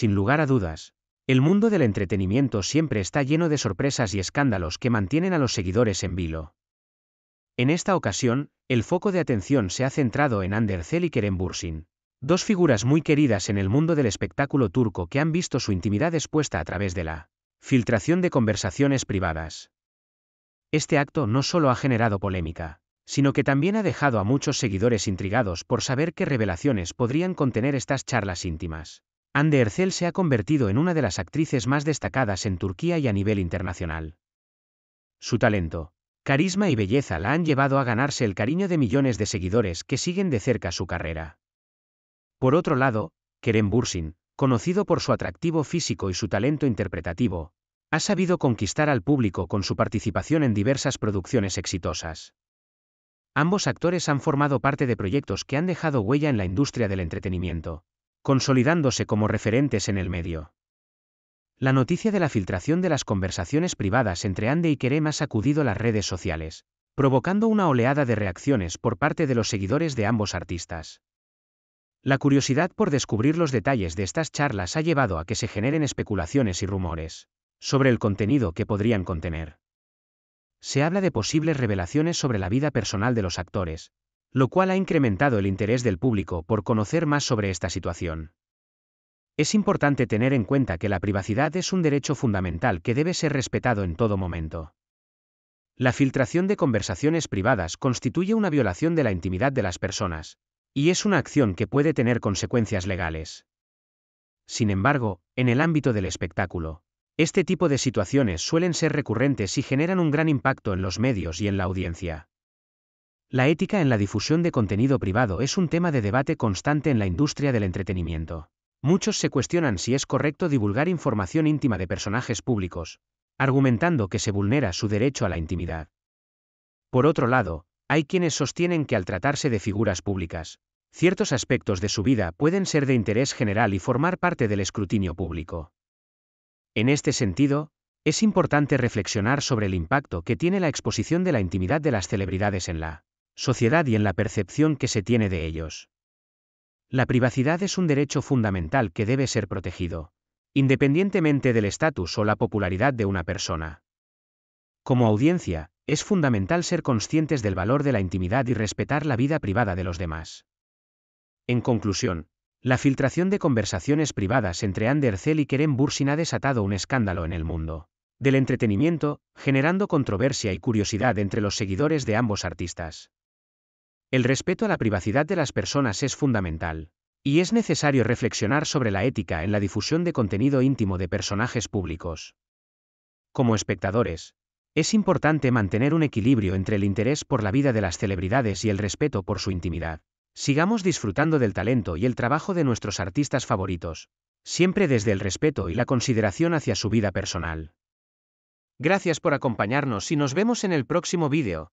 sin lugar a dudas. El mundo del entretenimiento siempre está lleno de sorpresas y escándalos que mantienen a los seguidores en vilo. En esta ocasión, el foco de atención se ha centrado en Zell y Kerem Bursin, dos figuras muy queridas en el mundo del espectáculo turco que han visto su intimidad expuesta a través de la filtración de conversaciones privadas. Este acto no solo ha generado polémica, sino que también ha dejado a muchos seguidores intrigados por saber qué revelaciones podrían contener estas charlas íntimas. Hande Ercel se ha convertido en una de las actrices más destacadas en Turquía y a nivel internacional. Su talento, carisma y belleza la han llevado a ganarse el cariño de millones de seguidores que siguen de cerca su carrera. Por otro lado, Kerem Bursin, conocido por su atractivo físico y su talento interpretativo, ha sabido conquistar al público con su participación en diversas producciones exitosas. Ambos actores han formado parte de proyectos que han dejado huella en la industria del entretenimiento consolidándose como referentes en el medio. La noticia de la filtración de las conversaciones privadas entre Ande y Kerem ha sacudido las redes sociales, provocando una oleada de reacciones por parte de los seguidores de ambos artistas. La curiosidad por descubrir los detalles de estas charlas ha llevado a que se generen especulaciones y rumores sobre el contenido que podrían contener. Se habla de posibles revelaciones sobre la vida personal de los actores, lo cual ha incrementado el interés del público por conocer más sobre esta situación. Es importante tener en cuenta que la privacidad es un derecho fundamental que debe ser respetado en todo momento. La filtración de conversaciones privadas constituye una violación de la intimidad de las personas, y es una acción que puede tener consecuencias legales. Sin embargo, en el ámbito del espectáculo, este tipo de situaciones suelen ser recurrentes y generan un gran impacto en los medios y en la audiencia. La ética en la difusión de contenido privado es un tema de debate constante en la industria del entretenimiento. Muchos se cuestionan si es correcto divulgar información íntima de personajes públicos, argumentando que se vulnera su derecho a la intimidad. Por otro lado, hay quienes sostienen que al tratarse de figuras públicas, ciertos aspectos de su vida pueden ser de interés general y formar parte del escrutinio público. En este sentido, es importante reflexionar sobre el impacto que tiene la exposición de la intimidad de las celebridades en la sociedad y en la percepción que se tiene de ellos. La privacidad es un derecho fundamental que debe ser protegido, independientemente del estatus o la popularidad de una persona. Como audiencia, es fundamental ser conscientes del valor de la intimidad y respetar la vida privada de los demás. En conclusión, la filtración de conversaciones privadas entre Ander Zell y Kerem Bursin ha desatado un escándalo en el mundo del entretenimiento, generando controversia y curiosidad entre los seguidores de ambos artistas. El respeto a la privacidad de las personas es fundamental, y es necesario reflexionar sobre la ética en la difusión de contenido íntimo de personajes públicos. Como espectadores, es importante mantener un equilibrio entre el interés por la vida de las celebridades y el respeto por su intimidad. Sigamos disfrutando del talento y el trabajo de nuestros artistas favoritos, siempre desde el respeto y la consideración hacia su vida personal. Gracias por acompañarnos y nos vemos en el próximo vídeo.